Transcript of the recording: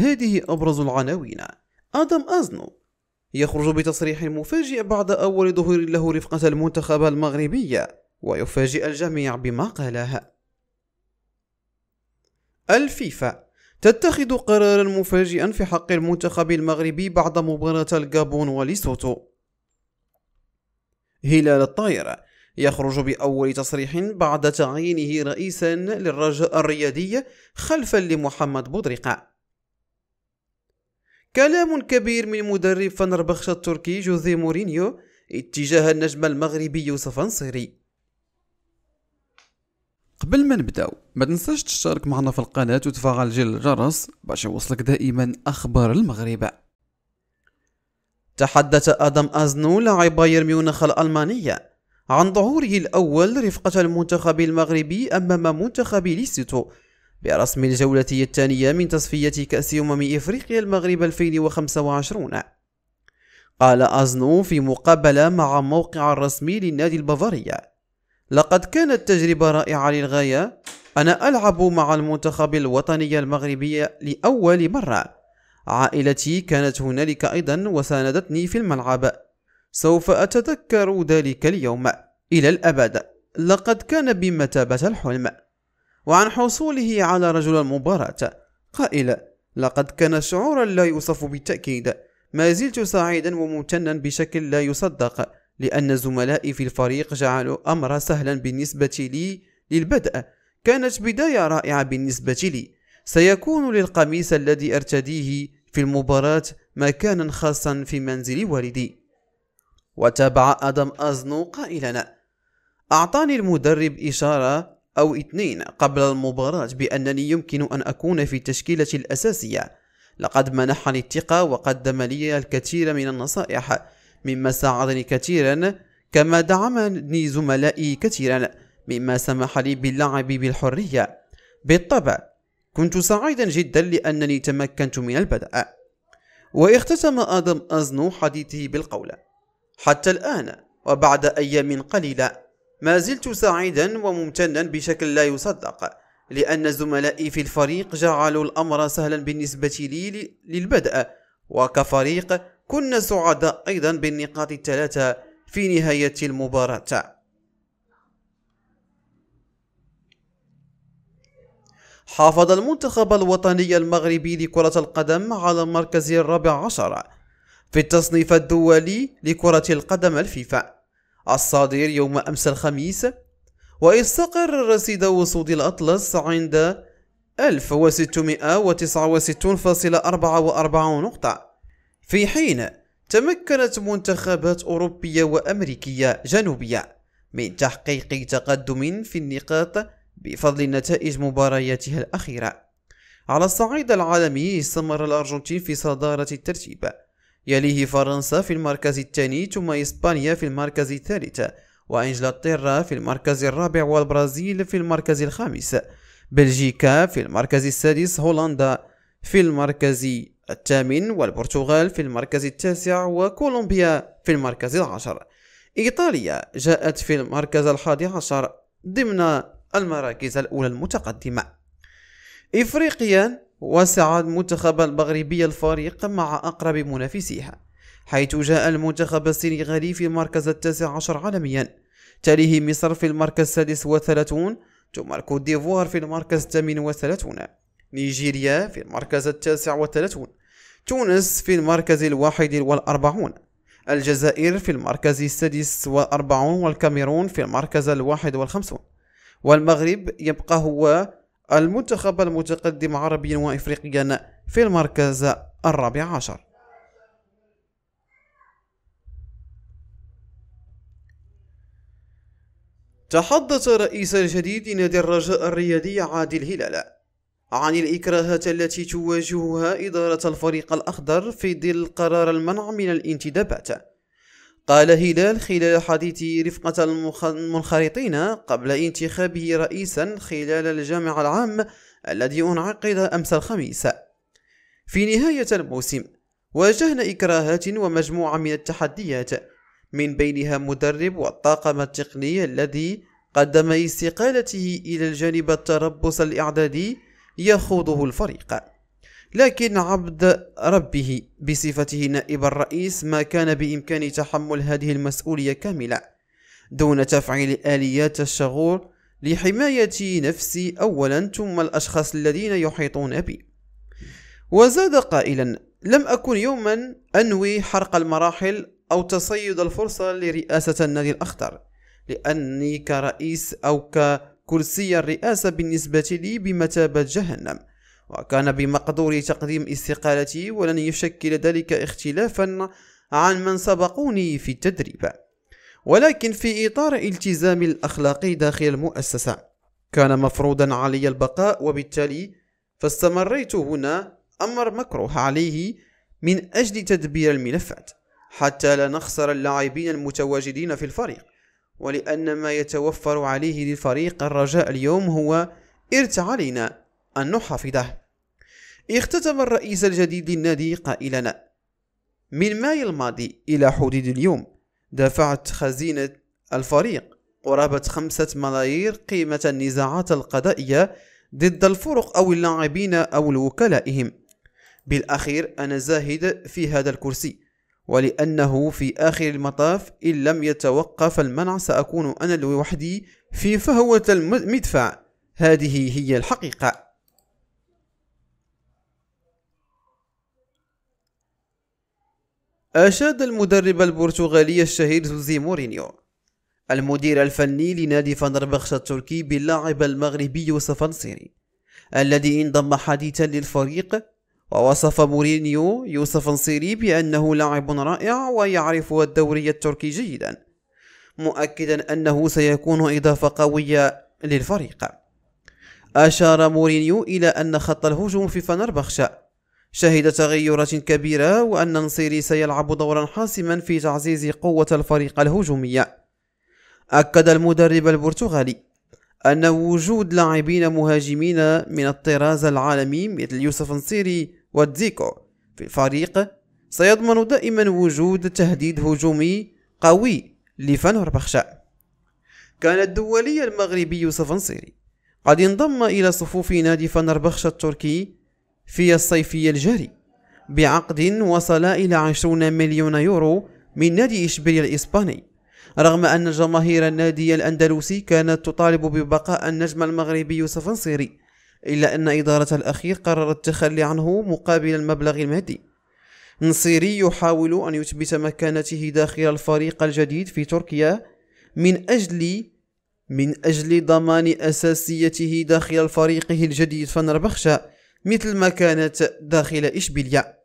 هذه أبرز العناوين آدم أزنو يخرج بتصريح مفاجئ بعد أول ظهور له رفقة المنتخب المغربية ويفاجئ الجميع بما قاله الفيفا تتخذ قرارا مفاجئا في حق المنتخب المغربي بعد مباراة الجابون وليسوتو هلال الطائر يخرج بأول تصريح بعد تعيينه رئيسا للرجاء الرياضي خلفا لمحمد بودريقة كلام كبير من مدرب فنربخشة التركي جوزي مورينيو اتجاه النجم المغربي يوسف انصيري قبل ما نبداو ما تنساش تشترك معنا في القناة وتفعل جل الجرس باش يوصلك دائما اخبار المغرب تحدث ادم ازنو لاعب بايرن ميونخ الالمانية عن ظهوره الاول رفقة المنتخب المغربي امام منتخب ليسيتو برسم الجولة الثانية من تصفية كأس أمم إفريقيا المغرب 2025 قال أزنو في مقابلة مع موقع الرسمي للنادي البافاري لقد كانت تجربة رائعة للغاية أنا ألعب مع المنتخب الوطني المغربي لأول مرة عائلتي كانت هنالك أيضا وساندتني في الملعب سوف أتذكر ذلك اليوم إلى الأبد لقد كان بمثابة الحلم وعن حصوله على رجل المباراة قائلا لقد كان شعورا لا يوصف بالتأكيد ما زلت سعيدا وممتنا بشكل لا يصدق لأن زملائي في الفريق جعلوا أمر سهلا بالنسبة لي للبدء كانت بداية رائعة بالنسبة لي سيكون للقميص الذي أرتديه في المباراة مكانا خاصا في منزل والدي وتابع أدم أزنو قائلا أعطاني المدرب إشارة أو اثنين قبل المباراة بأنني يمكن أن أكون في التشكيلة الأساسية لقد منحني الثقة وقدم لي الكثير من النصائح مما ساعدني كثيرا كما دعمني زملائي كثيرا مما سمح لي باللعب بالحرية بالطبع كنت سعيدا جدا لأنني تمكنت من البدء واختتم آدم أزنو حديثه بالقول حتى الآن وبعد أيام قليلة ما زلت سعيدا وممتنا بشكل لا يصدق لأن زملائي في الفريق جعلوا الأمر سهلا بالنسبة لي للبدء وكفريق كنا سعداء أيضا بالنقاط الثلاثة في نهاية المباراة حافظ المنتخب الوطني المغربي لكرة القدم على المركز الرابع عشر في التصنيف الدولي لكرة القدم الفيفا الصادر يوم أمس الخميس ويستقر رصيد وصول الأطلس عند 1669.44 نقطة في حين تمكنت منتخبات أوروبية وأمريكية جنوبية من تحقيق تقدم في النقاط بفضل نتائج مبارياتها الأخيرة على الصعيد العالمي استمر الأرجنتين في صدارة الترتيب يليه فرنسا في المركز الثاني ثم إسبانيا في المركز الثالث وإنجلترا في المركز الرابع والبرازيل في المركز الخامس بلجيكا في المركز السادس هولندا في المركز الثامن والبرتغال في المركز التاسع وكولومبيا في المركز العاشر إيطاليا جاءت في المركز الحادي عشر ضمن المراكز الأولى المتقدمة إفريقيا وسع المنتخب المغربي الفريق مع أقرب منافسيها حيث جاء المنتخب السنغالي في المركز التاسع عشر عالميا تليه مصر في المركز السادس وثلاثون ثم الكوت ديفوار في المركز الثامن وثلاثون نيجيريا في المركز التاسع وثلاثون تونس في المركز الواحد والأربعون الجزائر في المركز السادس والأربعون والكاميرون في المركز الواحد والخمسون والمغرب يبقى هو المنتخب المتقدم عربيا وافريقيا في المركز الرابع عشر تحدث الرئيس الجديد نادي الرجاء الرياضي عادل هلال عن الإكراهات التي تواجهها إدارة الفريق الأخضر في ظل قرار المنع من الانتدابات قال هلال خلال حديث رفقة المنخرطين قبل انتخابه رئيسا خلال الجامع العام الذي انعقد أمس الخميس في نهاية الموسم واجهنا إكراهات ومجموعة من التحديات من بينها مدرب والطاقم التقني الذي قدم استقالته إلى الجانب التربص الإعدادي يخوضه الفريق لكن عبد ربه بصفته نائب الرئيس ما كان بإمكانه تحمل هذه المسؤولية كاملة دون تفعيل آليات الشغور لحماية نفسي أولا ثم الأشخاص الذين يحيطون بي وزاد قائلا لم أكن يوما أنوي حرق المراحل أو تصيد الفرصة لرئاسة النادي الأخضر لأني كرئيس أو ككرسي الرئاسة بالنسبة لي بمثابة جهنم وكان بمقدور تقديم استقالتي ولن يشكل ذلك اختلافا عن من سبقوني في التدريب ولكن في إطار التزامي الأخلاقي داخل المؤسسة كان مفروضا علي البقاء وبالتالي فاستمريت هنا أمر مكروه عليه من أجل تدبير الملفات حتى لا نخسر اللاعبين المتواجدين في الفريق ولأن ما يتوفر عليه للفريق الرجاء اليوم هو إرت علينا أن نحافظه اختتم الرئيس الجديد للنادي قائلا من مايو الماضي إلى حدود اليوم دفعت خزينة الفريق قرابة خمسة ملايير قيمة النزاعات القضائية ضد الفرق أو اللاعبين أو الوكلائهم بالأخير أنا زاهد في هذا الكرسي ولأنه في آخر المطاف إن لم يتوقف المنع سأكون أنا لوحدي في فهوة المدفع هذه هي الحقيقة أشاد المدرب البرتغالي الشهير زوزي مورينيو المدير الفني لنادي فنربخش التركي باللاعب المغربي يوسف نصيري الذي انضم حديثا للفريق ووصف مورينيو يوسف نصيري بأنه لاعب رائع ويعرف الدوري التركي جيدا مؤكدا أنه سيكون إضافة قوية للفريق أشار مورينيو إلى أن خط الهجوم في فنربخشة شهد تغيرات كبيرة وأن نصيري سيلعب دورا حاسما في تعزيز قوة الفريق الهجومية أكد المدرب البرتغالي أن وجود لاعبين مهاجمين من الطراز العالمي مثل يوسف نصيري وديكو في الفريق سيضمن دائما وجود تهديد هجومي قوي لفنربخشة كان الدولي المغربي يوسف نصيري قد انضم إلى صفوف نادي فنربخشة التركي في الصيفي الجاري بعقد وصل إلى 20 مليون يورو من نادي إشبيلية الإسباني رغم أن جماهير النادي الأندلسي كانت تطالب ببقاء النجم المغربي يوسف نصيري إلا أن إدارة الأخير قررت التخلي عنه مقابل المبلغ المادي نصيري يحاول أن يثبت مكانته داخل الفريق الجديد في تركيا من أجل من أجل ضمان أساسيته داخل فريقه الجديد فنربخشة مثل ما كانت داخل إشبيلية